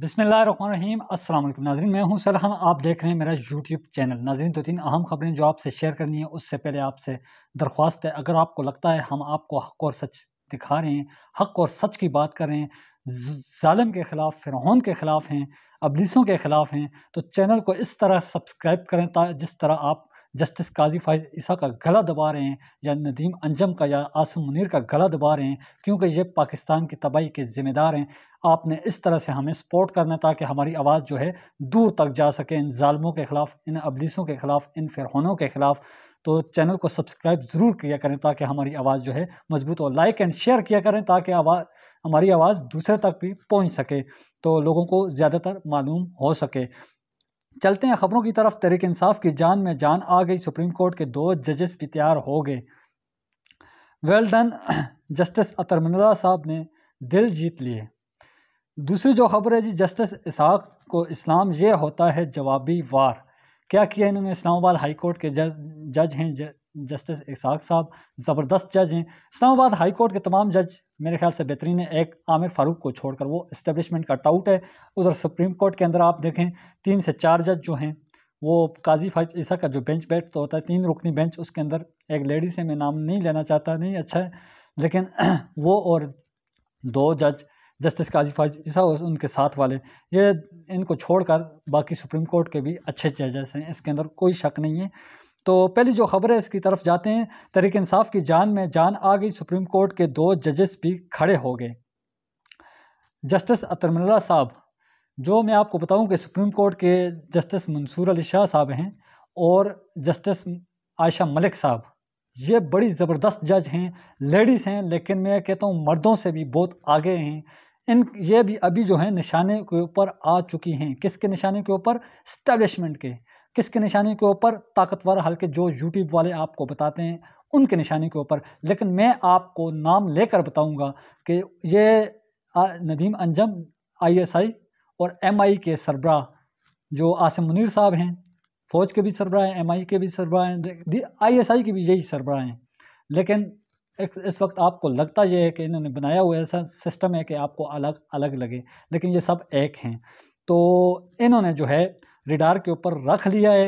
बिसमीम असल नाजरन मैं हूं सर हम आप देख रहे हैं मेरा यूट्यूब चैनल नाजरन दो तो तीन अहम खबरें जो आपसे शेयर करनी है उससे पहले आपसे दरख्वास्त है अगर आपको लगता है हम आपको हक और सच दिखा रहे हैं हक और सच की बात कर रहे हैं ालम के ख़िलाफ़ फ़िरौन के ख़िलाफ़ हैं अबलीसों के ख़िलाफ़ हैं तो चैनल को इस तरह सब्सक्राइब करें जिस तरह आप जस्टिस काजी फाइज ईसा का गला दबा रहे हैं या नदीम अंजम का या आसम मुनीर का गला दबा रहे हैं क्योंकि ये पाकिस्तान की तबाही के ज़िम्मेदार हैं आपने इस तरह से हमें सपोर्ट करना ताकि हमारी आवाज़ जो है दूर तक जा सके इन ालमों के ख़िलाफ़ इन अबलीसों के ख़िलाफ़ इन फिरहनों के ख़िलाफ़ तो चैनल को सब्सक्राइब ज़रूर किया करें ताकि हमारी आवाज़ जो है मजबूत हो लाइक एंड शेयर किया करें ताकि आवाज़ हमारी आवाज़ दूसरे तक भी पहुंच सके तो लोगों को ज़्यादातर मालूम हो सके चलते हैं खबरों की तरफ तहरीक इंसाफ की जान में जान आ गई सुप्रीम कोर्ट के दो जजेस भी तैयार हो गए वेल डन जस्टिस अतरमंदा साहब ने दिल जीत लिए दूसरी जो खबर है जी जस्टिस इसहाक को इस्लाम ये होता है जवाबी वार क्या किया इन्होंने इस्लामाबाद हाई कोर्ट के जज जज हैं जस्टिस इसाक साहब ज़बरदस्त जज हैं इस्लामाबाद हाई कोर्ट के तमाम जज मेरे ख्याल से बेहतरीन है एक आमिर फारूक को छोड़कर वो इस्टेब्लिशमेंट का टाउट है उधर सुप्रीम कोर्ट के अंदर आप देखें तीन से चार जज जो हैं वो काजी फाइज ईसा का जो बेंच बैठ तो होता है तीन रुकनी बेंच उसके अंदर एक लेडी से मैं नाम नहीं लेना चाहता नहीं अच्छा है लेकिन वो और दो जज जस्टिस काजी फाइज ईसा और उनके साथ वाले ये इनको छोड़कर बाकी सुप्रीम कोर्ट के भी अच्छे जजेस हैं इसके अंदर कोई शक नहीं है तो पहली जो खबर है इसकी तरफ जाते हैं तरीक इंसाफ की जान में जान आ गई सुप्रीम कोर्ट के दो जजेस भी खड़े हो गए जस्टिस अतरमल्ला साहब जो मैं आपको बताऊं कि सुप्रीम कोर्ट के जस्टिस मंसूर अली शाह साहब हैं और जस्टिस आयशा मलिक साहब ये बड़ी ज़बरदस्त जज हैं लेडीज़ हैं लेकिन मैं कहता हूँ मर्दों से भी बहुत आगे हैं इन ये भी अभी जो है निशाने के ऊपर आ चुकी हैं किसके निशाने के ऊपर स्टैब्लिशमेंट के किसके निशानी के ऊपर ताकतवर हल्के जो यूट्यूब वाले आपको बताते हैं उनके निशानी के ऊपर लेकिन मैं आपको नाम लेकर बताऊंगा कि ये नदीम अंजम आईएसआई और एमआई के सरबरा जो आसिम मुनीर साहब हैं फ़ौज के भी सरबरा हैं एमआई के भी सरबरा हैं आईएसआई के भी यही सरबरा हैं लेकिन इस वक्त आपको लगता यह है कि इन्होंने बनाया हुआ ऐसा सिस्टम है कि आपको अलग अलग लगे लेकिन ये सब एक हैं तो इन्होंने जो है रिडार के ऊपर रख लिया है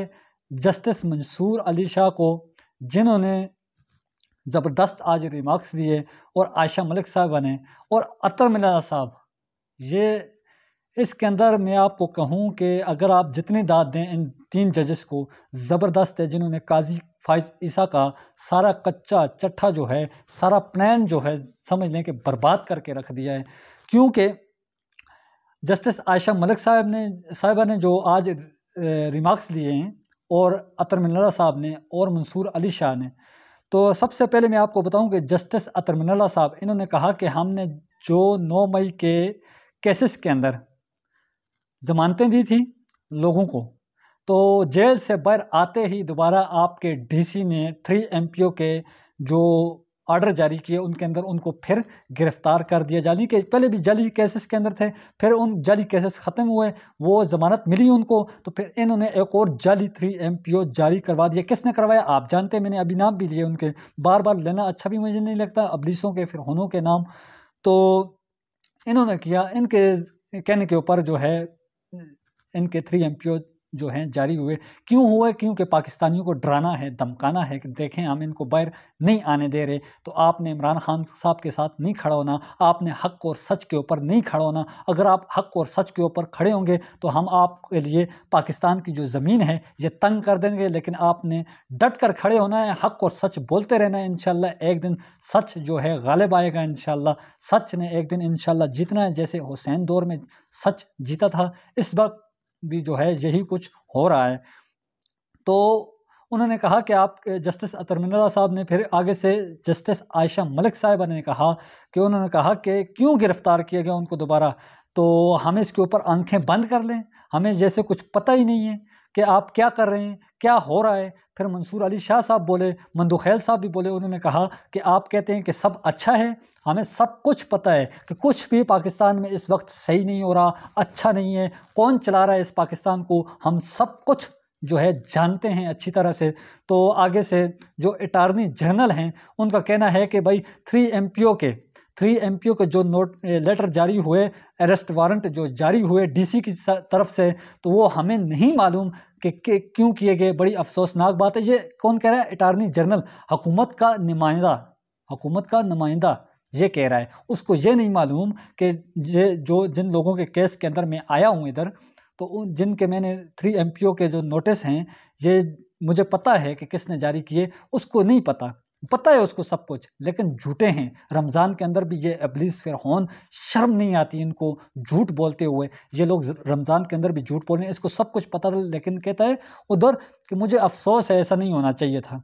जस्टिस मंसूर अली शाह को जिन्होंने ज़बरदस्त आज रिमार्क्स दिए और आयशा मलिक साहबा ने और अतर मिला साहब ये इसके अंदर मैं आपको कहूँ कि अगर आप जितनी दाद दें इन तीन जजेस को ज़बरदस्त है जिन्होंने काजी फाइज ईसा का सारा कच्चा चट्ठा जो है सारा प्लान जो है समझ लें कि बर्बाद करके रख दिया है क्योंकि जस्टिस आयशा मलिक साहब ने साहिबा ने जो आज रिमार्क्स दिए हैं और अतर मिनला साहब ने और मंसूर अली शाह ने तो सबसे पहले मैं आपको बताऊं कि जस्टिस अतर मिनला साहब इन्होंने कहा कि हमने जो 9 मई के केसेस के अंदर जमानतें दी थी लोगों को तो जेल से बाहर आते ही दोबारा आपके डीसी ने थ्री एमपीओ के जो ऑर्डर जारी किए उनके अंदर उनको फिर गिरफ्तार कर दिया जाली के पहले भी जाली केसेस के अंदर थे फिर उन जाली केसेस ख़त्म हुए वो ज़मानत मिली उनको तो फिर इन्होंने एक और जाली थ्री एम पी ओ जारी करवा दिया किसने करवाया आप जानते हैं मैंने अभी नाम भी लिए उनके बार बार लेना अच्छा भी मुझे नहीं लगता अबलीसों के फिर होनों के नाम तो इन्होंने किया इनके कहने के ऊपर जो है इनके थ्री एम पी ओ जो हैं जारी हुए क्यों हुआ क्योंकि पाकिस्तानियों को डराना है धमकाना है कि देखें हम इनको बाहर नहीं आने दे रहे तो आपने इमरान खान साहब के साथ नहीं खड़ा होना आपने हक और सच के ऊपर नहीं खड़ा होना अगर आप हक और सच के ऊपर खड़े होंगे तो हम आपके लिए पाकिस्तान की जो ज़मीन है ये तंग कर देंगे लेकिन आपने डट कर खड़े होना है हक और सच बोलते रहना है इनशाला एक दिन सच जो है गालिब आएगा इन सच ने एक दिन इनशाला जीतना है जैसे हुसैन दौर में सच जीता था इस वक्त भी जो है यही कुछ हो रहा है तो उन्होंने कहा कि आप जस्टिस अतरमिंदरा साहब ने फिर आगे से जस्टिस आयशा मलिक साहब ने कहा कि उन्होंने कहा कि क्यों गिरफ़्तार किया गया उनको दोबारा तो हमें इसके ऊपर आंखें बंद कर लें हमें जैसे कुछ पता ही नहीं है कि आप क्या कर रहे हैं क्या हो रहा है फिर मंसूर अली शाह साहब बोले मंदुखैल साहब भी बोले उन्होंने कहा कि आप कहते हैं कि सब अच्छा है हमें सब कुछ पता है कि कुछ भी पाकिस्तान में इस वक्त सही नहीं हो रहा अच्छा नहीं है कौन चला रहा है इस पाकिस्तान को हम सब कुछ जो है जानते हैं अच्छी तरह से तो आगे से जो अटारनी जनरल हैं उनका कहना है कि भाई थ्री एम के थ्री ओ के जो नोट लेटर eh, जारी हुए अरेस्ट वारंट जो जारी हुए डीसी की तरफ से तो वो हमें नहीं मालूम कि, क्यों किए गए बड़ी अफसोसनाक बात है ये कौन कह रहा है अटारनी जनरल हुकूमत का नुमाइंदा हुकूमत का नुमाइंदा ये कह रहा है उसको ये नहीं मालूम कि ये जो जिन लोगों के केस के अंदर मैं आया हूँ इधर तो उन जिनके मैंने थ्री ओ के जो नोटिस हैं ये मुझे पता है कि किसने जारी किए उसको नहीं पता पता है उसको सब कुछ लेकिन झूठे हैं रमज़ान के अंदर भी ये अबलीस होन शर्म नहीं आती इनको झूठ बोलते हुए ये लोग रमज़ान के अंदर भी झूठ बोल रहे हैं इसको सब कुछ पता था लेकिन कहता है उधर कि मुझे अफसोस है ऐसा नहीं होना चाहिए था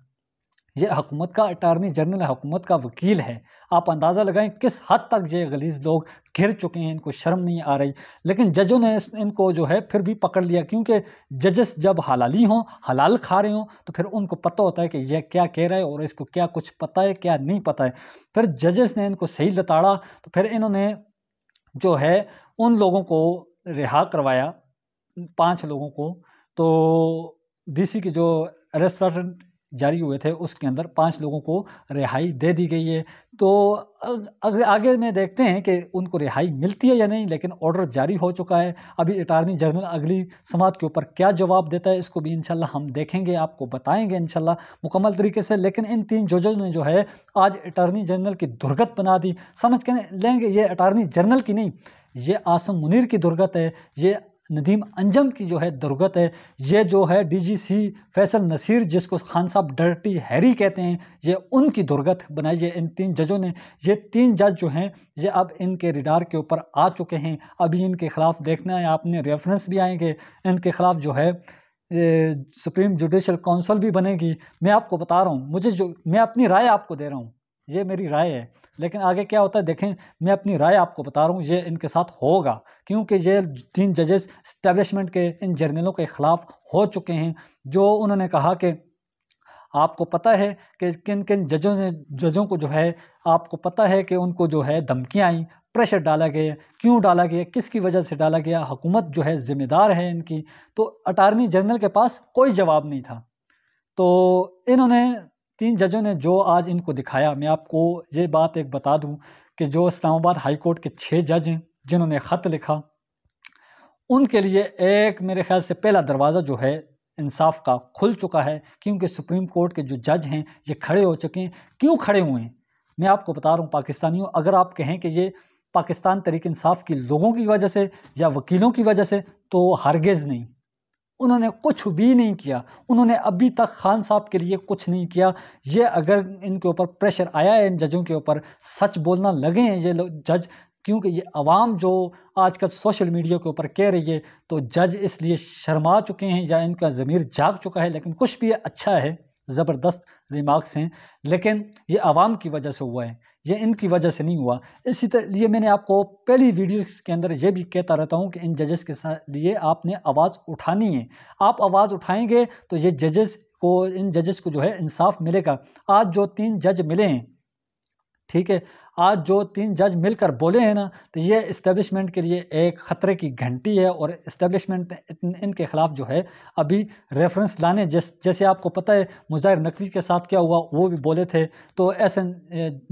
ये हकूमत का अटारनी जनरल है हुकूमत का वकील है आप अंदाज़ा लगाएं किस हद तक ये गलीज लोग घिर चुके हैं इनको शर्म नहीं आ रही लेकिन जजों ने इनको जो है फिर भी पकड़ लिया क्योंकि जजेस जब हलाली हों हलाल खा रहे हों तो फिर उनको पता होता है कि यह क्या कह रहा है और इसको क्या कुछ पता है क्या नहीं पता है फिर जजेस ने इनको सही लताड़ा तो फिर इन्होंने जो है उन लोगों को रिहा करवाया पाँच लोगों को तो डीसी की जो अरेस्ट जारी हुए थे उसके अंदर पाँच लोगों को रिहाई दे दी गई है तो अग, आगे में देखते हैं कि उनको रिहाई मिलती है या नहीं लेकिन ऑर्डर जारी हो चुका है अभी अटारनी जनरल अगली समात के ऊपर क्या जवाब देता है इसको भी इनशाला हम देखेंगे आपको बताएंगे इनशाला मुकम्मल तरीके से लेकिन इन तीन जजों ने जो है आज अटारनी जनरल की दुर्गत बना दी समझ के लेंगे ये अटारनी जनरल की नहीं ये आसम मुनीर की दुर्गत है ये नदीम अंजम की जो है दुर्गत है ये जो है डीजीसी फैसल नसीर जिसको खान साहब डर्टी हैरी कहते हैं ये उनकी दुर्गत बनाई है इन तीन जजों ने ये तीन जज जो हैं ये अब इनके रिडार के ऊपर आ चुके हैं अभी इनके ख़िलाफ़ देखना है आपने रेफरेंस भी आएंगे इनके ख़िलाफ़ जो है सुप्रीम जुडिशल काउंसिल भी बनेगी मैं आपको बता रहा हूँ मुझे जो मैं अपनी राय आपको दे रहा हूँ ये मेरी राय है लेकिन आगे क्या होता है देखें मैं अपनी राय आपको बता रहा हूँ ये इनके साथ होगा क्योंकि ये तीन जजेस इस्टेब्लिशमेंट के इन जर्नलों के ख़िलाफ़ हो चुके हैं जो उन्होंने कहा कि आपको पता है कि किन किन जजों ने जजों को जो है आपको पता है कि उनको जो है धमकियाँ आई प्रेशर डाला गया क्यों डाला गया किसकी वजह से डाला गया हुकूमत जो है ज़िम्मेदार है इनकी तो अटारनी जनरल के पास कोई जवाब नहीं था तो इन्होंने तीन जजों ने जो आज इनको दिखाया मैं आपको ये बात एक बता दूं कि जो इस्लामाबाद हाई कोर्ट के छः जज हैं जिन्होंने ख़त लिखा उनके लिए एक मेरे ख्याल से पहला दरवाज़ा जो है इंसाफ का खुल चुका है क्योंकि सुप्रीम कोर्ट के जो जज हैं ये खड़े हो चुके हैं क्यों खड़े हुए हैं मैं आपको बता रहा हूँ पाकिस्तानियों अगर आप कहें कि ये पाकिस्तान तरीक इंसाफ के लोगों की वजह से या वकीलों की वजह से तो हरगेज़ नहीं उन्होंने कुछ भी नहीं किया उन्होंने अभी तक खान साहब के लिए कुछ नहीं किया ये अगर इनके ऊपर प्रेशर आया है इन जजों के ऊपर सच बोलना लगे हैं ये लोग जज क्योंकि ये आवाम जो आजकल सोशल मीडिया के ऊपर कह रही है तो जज इसलिए शर्मा चुके हैं या इनका ज़मीर जाग चुका है लेकिन कुछ भी अच्छा है ज़बरदस्त रिमार्क्स हैं लेकिन ये आवाम की वजह से हुआ है ये इनकी वजह से नहीं हुआ इसी लिए मैंने आपको पहली वीडियो के अंदर ये भी कहता रहता हूँ कि इन जजेस के साथ लिए आपने आवाज़ उठानी है आप आवाज़ उठाएंगे तो ये जजेस को इन जजेस को जो है इंसाफ मिलेगा आज जो तीन जज मिले हैं ठीक है आज जो तीन जज मिलकर बोले हैं ना तो ये इस्टेब्लिशमेंट के लिए एक ख़तरे की घंटी है और इस्टेब्लिशमेंट इनके ख़िलाफ़ जो है अभी रेफरेंस लाने जिस जैसे आपको पता है मुजाहिर नकवी के साथ क्या हुआ वो भी बोले थे तो S N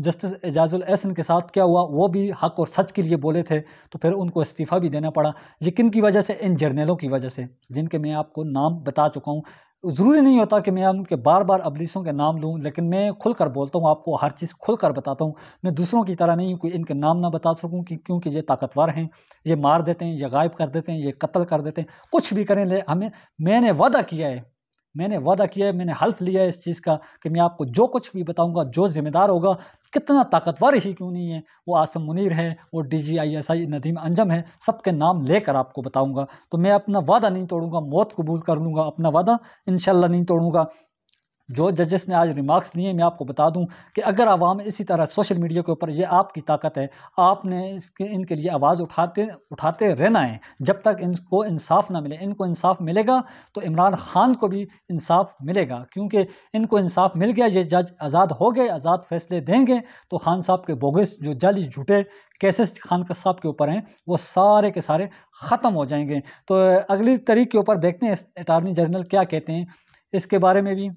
justice Ijazul Ahsan के साथ क्या हुआ वो भी हक और सच के लिए बोले थे तो फिर उनको इस्तीफ़ा भी देना पड़ा ये किन की वजह से इन जर्नलों की वजह से जिनके मैं आपको नाम बता चुका हूँ ज़रूरी नहीं होता कि मैं उनके बार बार अबलीसों के नाम लूँ लेकिन मैं खुल कर बोलता हूँ आपको हर चीज़ खुल कर बताता हूँ मैं दूसरों की तरह नहीं कोई इनके नाम ना बता सकूँ कि क्योंकि ये ताकतवर हैं ये मार देते हैं ये गायब कर देते हैं ये कत्ल कर देते हैं कुछ भी करें ले हमें मैंने वादा किया है मैंने वादा किया है मैंने हल्फ लिया है इस चीज़ का कि मैं आपको जो कुछ भी बताऊँगा जो ज़िम्मेदार होगा कितना ताकतवर ही क्यों नहीं है वो आसम मुनीर है वो D G I S I Nadeem Anjum है सबके नाम लेकर आपको बताऊँगा तो मैं अपना वादा नहीं तोड़ूँगा मौत कबूल कर लूँगा अपना वादा इन नहीं तोड़ूँगा जो जजेस ने आज रिमार्क्स दिए मैं आपको बता दूं कि अगर आवाम इसी तरह सोशल मीडिया के ऊपर ये आपकी ताकत है आपने इसके इनके लिए आवाज़ उठाते उठाते रहना है जब तक इनको इंसाफ ना मिले इनको इंसाफ मिलेगा तो इमरान खान को भी इंसाफ मिलेगा क्योंकि इनको इंसाफ मिल गया ये जज आज़ाद हो गए आज़ाद फैसले देंगे तो खान साहब के बोगस जो जाली झूठे केसेस खान साहब के ऊपर हैं वो सारे के सारे ख़त्म हो जाएंगे तो अगली तरीक के ऊपर देखते हैं अटारनी जनरल क्या कहते हैं इसके बारे में भी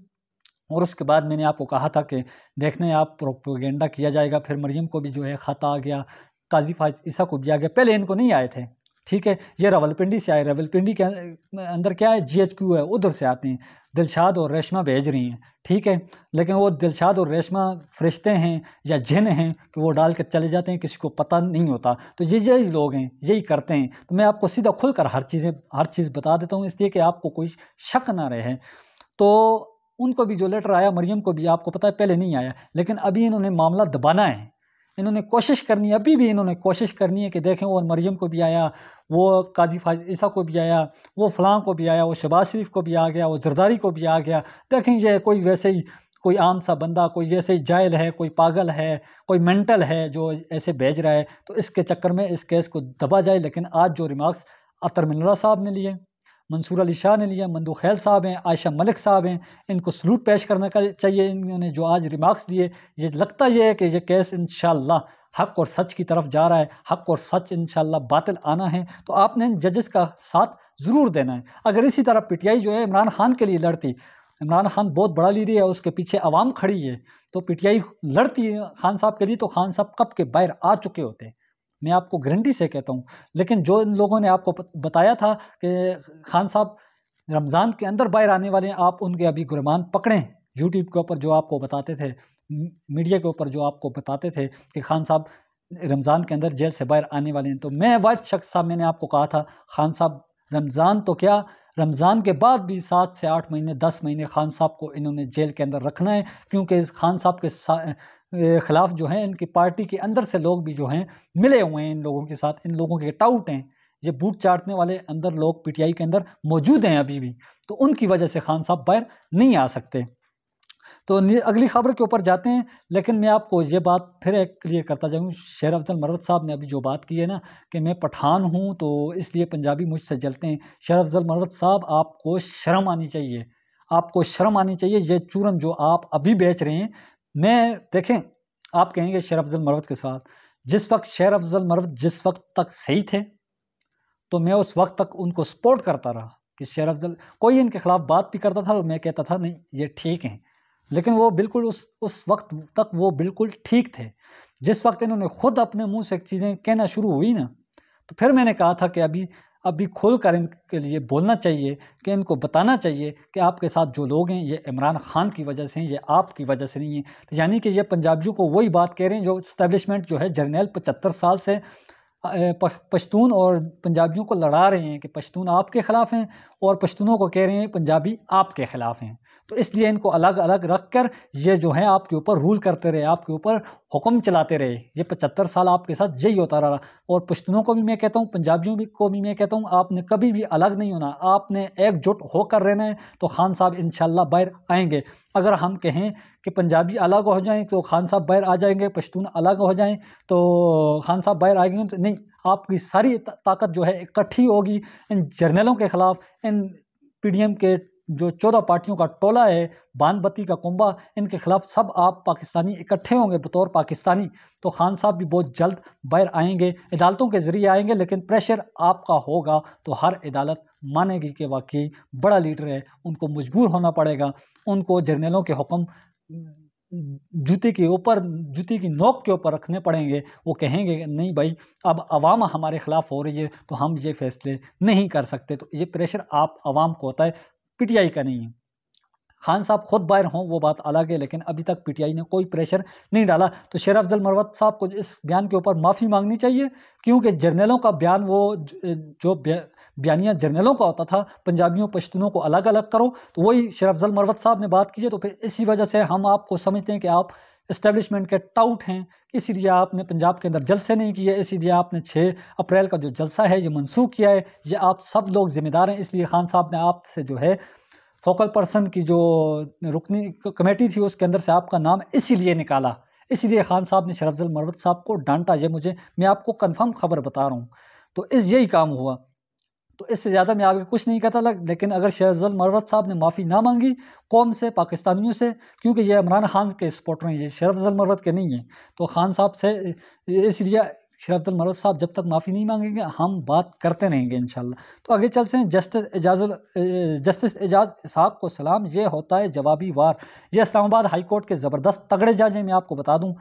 और उसके बाद मैंने आपको कहा था कि देखने आप प्रोपोगेंडा किया जाएगा फिर मरीम को भी जो है ख़त आ गया काजी फाज ईसा को भी आ गया पहले इनको नहीं आए थे ठीक है ये रावलपिंडी से आए रावलपिंडी के अं-, अंदर क्या है जी एच क्यू है उधर से आते हैं दिलशाद और रेशमा भेज रही हैं ठीक है लेकिन वो दिलशाद और रेशमा फरिश्ते हैं या जिन हैं कि वो डाल कर चले जाते हैं किसी को पता नहीं होता तो ये यही लोग हैं यही करते हैं तो मैं आपको सीधा खुलकर हर चीज़ें हर चीज़ बता देता हूँ इसलिए कि आपको कोई शक ना रहे तो उनको भी जो लेटर आया मरियम को भी आपको पता है पहले नहीं आया लेकिन अभी इन्होंने मामला दबाना है इन्होंने कोशिश करनी है अभी भी इन्होंने कोशिश करनी है कि देखें वो मरियम को भी आया वो काजी ईसा को भी आया वो फलां को भी आया वो शबाज शरीफ को भी आ गया वो जरदारी को भी आ गया देखें ये कोई वैसे ही कोई आम सा बंदा कोई जैसे ही जायल है कोई पागल है कोई मेंटल है जो ऐसे भेज रहा है तो इसके चक्कर में इस केस को दबा जाए लेकिन आज जो रिमार्क्स अतर मिनरा साहब ने लिए मंसूर अली शाह ने लिया मंदू खैल साहब हैं आयशा मलिक साहब हैं इनको सलूट पेश करना चाहिए इन्होंने जो आज रिमार्क्स दिए ये लगता यह है कि ये केस इन हक और सच की तरफ जा रहा है हक और सच इन बातिल आना है तो आपने इन जजेस का साथ ज़रूर देना है अगर इसी तरह पीटीआई जो है इमरान खान के लिए लड़ती इमरान खान बहुत बड़ा लीडर है उसके पीछे आवाम खड़ी है तो पीटीआई लड़ती है खान साहब के लिए तो खान साहब कब के बाहर आ चुके होते हैं मैं आपको गारंटी से कहता हूँ लेकिन जो इन लोगों ने आपको बताया था कि खान साहब रमज़ान के अंदर बाहर आने वाले हैं आप उनके अभी गुरमान पकड़ें यूट्यूब के ऊपर जो आपको बताते थे मीडिया के ऊपर जो आपको बताते थे कि खान साहब रमज़ान के अंदर जेल से बाहर आने वाले हैं तो मैं वाद शख्स साहब मैंने आपको कहा था खान साहब रमज़ान तो क्या रमज़ान के बाद भी सात से आठ महीने दस महीने खान साहब को इन्होंने जेल के अंदर रखना है क्योंकि इस खान साहब के ख़िलाफ़ जो है इनकी पार्टी के अंदर से लोग भी जो हैं मिले हुए हैं इन लोगों के साथ इन लोगों के टाउट हैं ये बूट चाटने वाले अंदर लोग पीटीआई के अंदर मौजूद हैं अभी भी तो उनकी वजह से खान साहब बाहर नहीं आ सकते तो अगली खबर के ऊपर जाते हैं लेकिन मैं आपको ये बात फिर एक क्लियर करता जाऊँ शेर अफजल मरवत साहब ने अभी जो बात की है ना कि मैं पठान हूँ तो इसलिए पंजाबी मुझसे जलते हैं शेर अफजल मरवत साहब आपको शर्म आनी चाहिए आपको शर्म आनी चाहिए ये चूरन जो आप अभी बेच रहे हैं मैं देखें आप कहेंगे शेर अफजल मरवत के साथ जिस वक्त शेर अफजल मरवत जिस वक्त तक सही थे तो मैं उस वक्त तक उनको सपोर्ट करता रहा कि शेर अफजल कोई इनके ख़िलाफ़ बात भी करता था तो मैं कहता था नहीं ये ठीक हैं लेकिन वो बिल्कुल उस उस वक्त तक वो बिल्कुल ठीक थे जिस वक्त इन्होंने खुद अपने मुंह से चीज़ें कहना शुरू हुई ना तो फिर मैंने कहा था कि अभी अभी खोल कर इनके लिए बोलना चाहिए कि इनको बताना चाहिए कि आपके साथ जो लोग हैं ये इमरान खान की वजह से हैं ये आपकी वजह से नहीं है तो यानी कि ये पंजाबियों को वही बात कह रहे हैं जो इस्टेब्लिशमेंट जो है जर्नल पचहत्तर साल से पश्तून और पंजाबियों को लड़ा रहे हैं कि पश्तून आपके ख़िलाफ़ हैं और पश्तूनों को कह रहे हैं पंजाबी आपके ख़िलाफ़ हैं तो इसलिए इनको अलग अलग रख कर ये जो है आपके ऊपर रूल करते रहे आपके ऊपर हुक्म चलाते रहे ये पचहत्तर साल आपके साथ यही होता रहा और पुश्तनों को भी मैं कहता हूँ पंजाबियों भी को भी मैं कहता हूँ आपने कभी भी अलग नहीं होना आपने एकजुट होकर रहना है तो खान साहब इन बाहर आएंगे अगर हम कहें कि पंजाबी अलग हो जाएं तो खान साहब बाहर आ जाएंगे पश्तून अलग हो जाएं तो खान साहब बाहर आएंगे तो नहीं आपकी सारी ताकत जो है इकट्ठी होगी इन जर्नलों के ख़िलाफ़ इन पीडीएम के जो चौदह पार्टियों का टोला है बानबत्ती का कुंबा इनके खिलाफ सब आप पाकिस्तानी इकट्ठे होंगे बतौर पाकिस्तानी तो खान साहब भी बहुत जल्द बैर आएंगे अदालतों के ज़रिए आएंगे लेकिन प्रेशर आपका होगा तो हर अदालत मानेगी कि वाकई बड़ा लीडर है उनको मजबूर होना पड़ेगा उनको जर्नलों के हुक्म जूते के ऊपर जूते की नोक के ऊपर रखने पड़ेंगे वो कहेंगे नहीं भाई अब आवाम हमारे ख़िलाफ़ हो रही है तो हम ये फैसले नहीं कर सकते तो ये प्रेशर आप आवाम को होता है पीटीआई का नहीं है खान साहब खुद बाहर हों वो बात अलग है लेकिन अभी तक पीटीआई ने कोई प्रेशर नहीं डाला तो शेर अफजल मरवत साहब को इस बयान के ऊपर माफ़ी मांगनी चाहिए क्योंकि जर्नलों का बयान वो जो बयानिया जर्नलों का होता था पंजाबियों पश्तूनों को अलग अलग करो तो वही शेर अफजल मरवत साहब ने बात की है तो फिर इसी वजह से हम आपको समझते हैं कि आप इस्टेब्लिशमेंट के टाउट हैं इसीलिए आपने पंजाब के अंदर जलसे नहीं किए इसीलिए आपने 6 अप्रैल का जो जलसा है ये मनसूख किया है ये आप सब लोग ज़िम्मेदार हैं इसलिए खान साहब ने आपसे जो है फोकल पर्सन की जो रुकनी कमेटी थी उसके अंदर से आपका नाम इसीलिए निकाला इसीलिए खान साहब ने शरफजल मरवत साहब को डांटा ये मुझे मैं आपको कन्फर्म खबर बता रहा हूँ तो इस यही काम हुआ तो इससे ज़्यादा मैं आपके कुछ नहीं कहता लग लेकिन अगर शहजल मरवत साहब ने माफ़ी ना मांगी कौम से पाकिस्तानियों से क्योंकि ये इमरान खान के सपोर्टर हैं ये शरफजल मरवत के नहीं हैं तो खान साहब से इसलिए शरफजल मरवत साहब जब तक माफ़ी नहीं मांगेंगे हम बात करते रहेंगे इन तो आगे चलते हैं जस्टिस एजाजल जस्टिस एजाज इसहाक को सलाम ये होता है जवाबी वार ये इस्लामाबाद हाई कोर्ट के ज़बरदस्त तगड़े जज हैं मैं आपको बता दूँ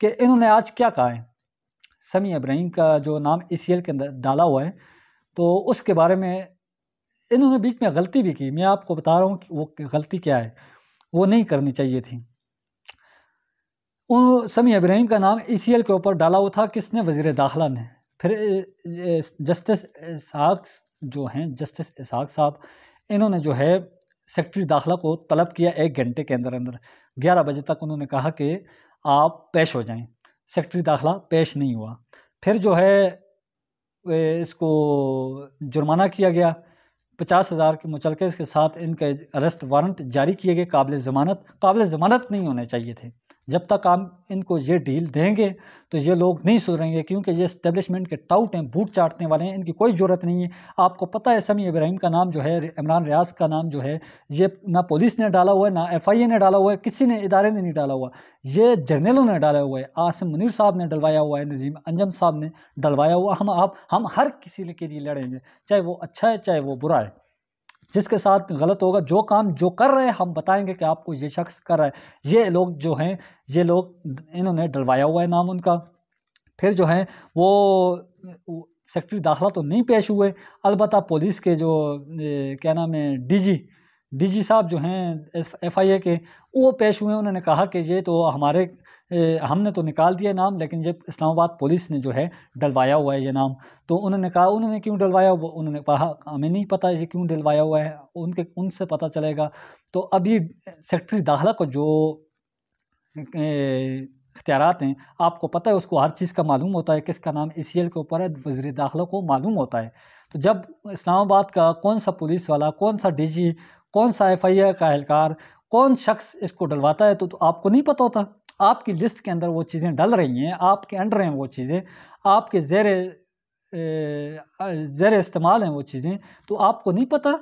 कि इन्होंने आज क्या कहा है समी इब्राहिम का जो नाम ई के अंदर डाला हुआ है तो उसके बारे में इन्होंने बीच में गलती भी की मैं आपको बता रहा हूँ कि वो गलती क्या है वो नहीं करनी चाहिए थी उन समी इब्राहिम का नाम ई के ऊपर डाला हुआ था किसने वजीर दाखिला ने फिर जस्टिस इसहाक जो हैं जस्टिस इसहाक साहब इन्होंने जो है सेक्रेटरी दाखला को तलब किया एक घंटे के अंदर अंदर ग्यारह बजे तक उन्होंने कहा कि आप पेश हो जाएं सेक्रेटरी दाखला पेश नहीं हुआ फिर जो है इसको जुर्माना किया गया पचास हज़ार के मुचलके इसके साथ इनके अरेस्ट वारंट जारी किए गए काबिल ज़मानत काबिल ज़मानत नहीं होने चाहिए थे जब तक आप इनको ये डील देंगे तो ये लोग नहीं सुधरेंगे क्योंकि ये इस्टेब्लिशमेंट के टाउट हैं बूट चाटने वाले हैं इनकी कोई ज़रूरत नहीं है आपको पता है समी इब्राहिम का नाम जो है इमरान रियाज का नाम जो है ये ना पुलिस ने डाला हुआ है ना एफ आई ए ने डाला हुआ है किसी ने इदारे ने नहीं डाला हुआ ये जर्नलों ने डाला हुआ है आसिम मुनर साहब ने डलवाया हुआ है नजीम अंजम साहब ने डलवाया हुआ हम आप हम हर किसी के लिए लड़ेंगे चाहे वो अच्छा है चाहे वो बुरा है जिसके साथ गलत होगा जो काम जो कर रहे हैं हम बताएंगे कि आपको ये शख्स कर रहा है ये लोग जो हैं ये लोग इन्होंने डलवाया हुआ है नाम उनका फिर जो है वो सेक्रेटरी दाखला तो नहीं पेश हुए अलबत् पुलिस के जो क्या नाम है डी डीजी साहब जो हैं एफ आई ए के वो पेश हुए उन्होंने कहा कि ये तो हमारे हमने तो निकाल दिया नाम लेकिन जब इस्लामाबाद पुलिस ने जो है डलवाया हुआ है ये नाम तो उन्होंने कहा उन्होंने क्यों डलवाया वो उन्होंने कहा हमें नहीं पता ये क्यों डलवाया हुआ है उनके उनसे पता चलेगा तो अभी सेक्रेटरी दाखिला को जो इख्तियार हैं आपको पता है उसको हर चीज़ का मालूम होता है किसका नाम ए सी एल के ऊपर है वजी दाखिला को मालूम होता है तो जब इस्लामाबाद का कौन सा पुलिस वाला कौन सा डी जी कौन सा एफ आई आर का एहलकार कौन शख्स इसको डलवाता है तो, तो आपको नहीं पता होता आपकी लिस्ट के अंदर वो चीज़ें डल रही हैं आपके अंडर हैं वो चीज़ें आपके ज़ेर ज़ेर इस्तेमाल हैं वो चीज़ें तो आपको नहीं पता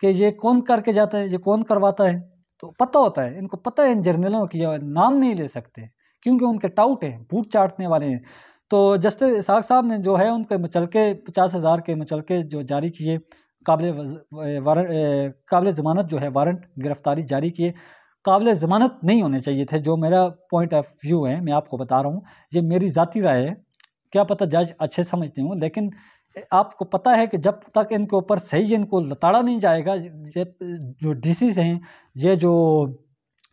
कि ये कौन करके जाता है ये कौन करवाता है तो पता होता है इनको पता है इन जर्नलों की नाम नहीं ले सकते क्योंकि उनके टाउट हैं भूत चाटने वाले हैं तो जस्टिस साग साहब ने जो है उनके मुचलके पचास हज़ार के मचलके जो जारी किए काबिल वारंट काबिल ज़मानत जो है वारंट गिरफ़्तारी जारी किए काबिल ज़मानत नहीं होने चाहिए थे जो मेरा पॉइंट ऑफ व्यू है मैं आपको बता रहा हूँ ये मेरी ज़ाती राय है क्या पता जज अच्छे समझते हों लेकिन आपको पता है कि जब तक इनके ऊपर सही इनको लताड़ा नहीं जाएगा ये जो डिसीज हैं ये जो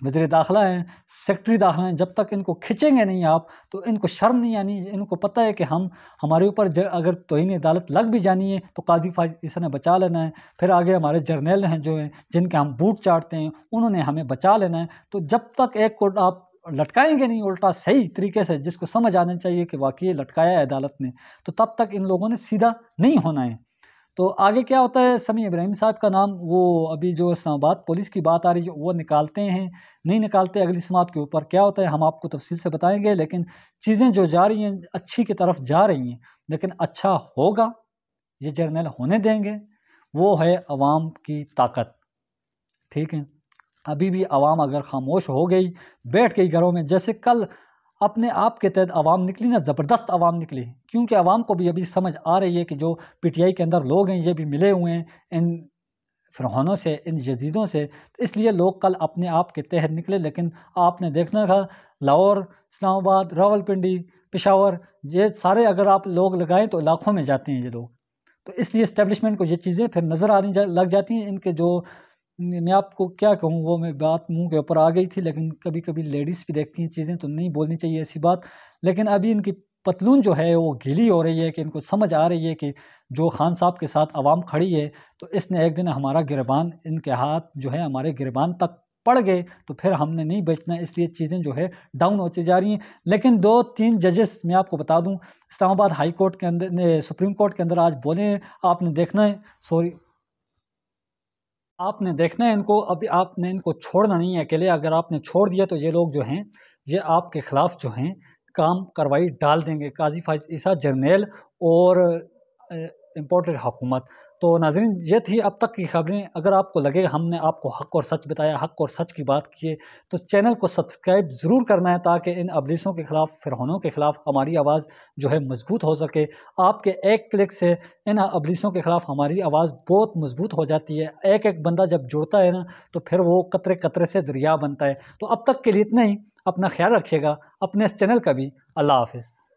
वजीर दाखिला हैं सेक्रटरी दाखिला हैं जब तक इनको खींचेंगे नहीं आप तो इनको शर्म नहीं आनी इनको पता है कि हम हमारे ऊपर अगर तोहनी अदालत लग भी जानी है तो काजी फाज इसने बचा लेना है फिर आगे हमारे जर्नल हैं जो हैं जिनके हम बूट चाटते हैं उन्होंने हमें बचा लेना है तो जब तक एक कोर्ट आप लटकाएंगे नहीं उल्टा सही तरीके से जिसको समझ आना चाहिए कि वाकई लटकाया है अदालत ने तो तब तक इन लोगों ने सीधा नहीं होना है तो आगे क्या होता है समी इब्राहिम साहब का नाम वो अभी जो इस्लामाबाद पुलिस की बात आ रही है वो निकालते हैं नहीं निकालते अगली समात के ऊपर क्या होता है हम आपको तफसील से बताएंगे लेकिन चीज़ें जो जा रही हैं अच्छी की तरफ जा रही हैं लेकिन अच्छा होगा ये जर्नल होने देंगे वो है अवाम की ताकत ठीक है अभी भी आवाम अगर खामोश हो गई बैठ गई घरों में जैसे कल अपने आप के तहत आवाम निकली ना ज़बरदस्त आवाम निकली क्योंकि आवाम को भी अभी समझ आ रही है कि जो पीटीआई के अंदर लोग हैं ये भी मिले हुए हैं इन फिरौनों से इन जजीदों से तो इसलिए लोग कल अपने आप के तहत निकले लेकिन आपने देखना था लाहौर इस्लामाबाद रावलपिंडी पिशावर ये सारे अगर आप लोग लगाएं तो इलाकों में जाते हैं ये लोग तो इसलिए इस्टेब्लिशमेंट को ये चीज़ें फिर नज़र आने जा, लग जाती हैं इनके जो मैं आपको क्या कहूँ वो मैं बात मुंह के ऊपर आ गई थी लेकिन कभी कभी लेडीज़ भी देखती हैं चीज़ें तो नहीं बोलनी चाहिए ऐसी बात लेकिन अभी इनकी पतलून जो है वो गिली हो रही है कि इनको समझ आ रही है कि जो खान साहब के साथ आवाम खड़ी है तो इसने एक दिन हमारा गिरबान इनके हाथ जो है हमारे गिरबान तक पड़ गए तो फिर हमने नहीं बचना इसलिए चीज़ें जो है डाउन होती जा रही हैं लेकिन दो तीन जजेस मैं आपको बता दूं इस्लामाबाद हाई कोर्ट के अंदर सुप्रीम कोर्ट के अंदर आज बोले आपने देखना है सॉरी आपने देखना है इनको अभी आपने इनको छोड़ना नहीं है अकेले अगर आपने छोड़ दिया तो ये लोग जो हैं ये आपके ख़िलाफ़ जो हैं काम कार्रवाई डाल देंगे काजी फाइज ईसा जर्नेल और इम्पोर्टेड हुकूमत तो नाजरीन ये थी अब तक की खबरें अगर आपको लगे हमने आपको हक और सच बताया हक और सच की बात की तो चैनल को सब्सक्राइब ज़रूर करना है ताकि इन अबलिसों के ख़िलाफ़ फिरहनों के ख़िलाफ़ हमारी आवाज़ जो है मजबूत हो सके आपके एक क्लिक से इन अबलिसों के ख़िलाफ़ हमारी आवाज़ बहुत मजबूत हो जाती है एक एक बंदा जब जुड़ता है ना तो फिर वो कतरे कतरे से दरिया बनता है तो अब तक के लिए इतना ही अपना ख्याल रखिएगा अपने इस चैनल का भी अल्लाह हाफिज़